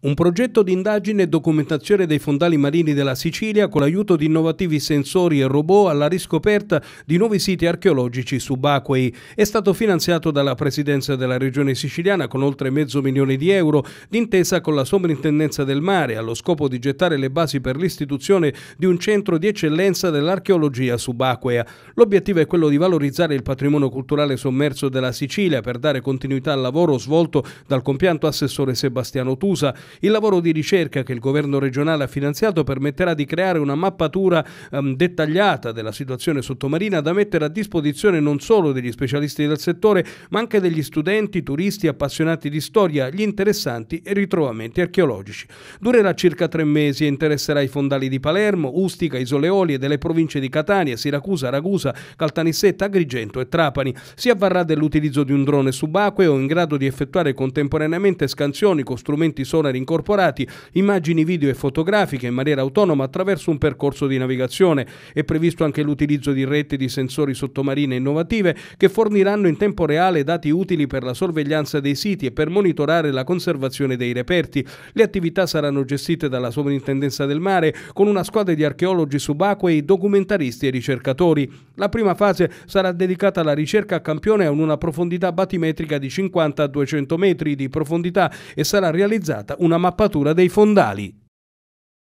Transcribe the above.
un progetto di indagine e documentazione dei fondali marini della Sicilia con l'aiuto di innovativi sensori e robot alla riscoperta di nuovi siti archeologici subacquei. È stato finanziato dalla Presidenza della Regione Siciliana con oltre mezzo milione di euro, d'intesa con la Sovrintendenza del Mare, allo scopo di gettare le basi per l'istituzione di un centro di eccellenza dell'archeologia subacquea. L'obiettivo è quello di valorizzare il patrimonio culturale sommerso della Sicilia per dare continuità al lavoro svolto dal compianto assessore Sebastiano Tusa il lavoro di ricerca che il governo regionale ha finanziato permetterà di creare una mappatura ehm, dettagliata della situazione sottomarina da mettere a disposizione non solo degli specialisti del settore, ma anche degli studenti, turisti, appassionati di storia, gli interessanti e ritrovamenti archeologici. Durerà circa tre mesi e interesserà i fondali di Palermo, Ustica, Isoleoli e delle province di Catania, Siracusa, Ragusa, Caltanissetta, Agrigento e Trapani. Si avvarrà dell'utilizzo di un drone subacqueo in grado di effettuare contemporaneamente scansioni con strumenti sonari incorporati immagini video e fotografiche in maniera autonoma attraverso un percorso di navigazione. È previsto anche l'utilizzo di reti di sensori sottomarine innovative che forniranno in tempo reale dati utili per la sorveglianza dei siti e per monitorare la conservazione dei reperti. Le attività saranno gestite dalla Sovrintendenza del Mare con una squadra di archeologi subacquei, documentaristi e ricercatori. La prima fase sarà dedicata alla ricerca a campione a una profondità batimetrica di 50-200 a metri di profondità e sarà realizzata una una mappatura dei fondali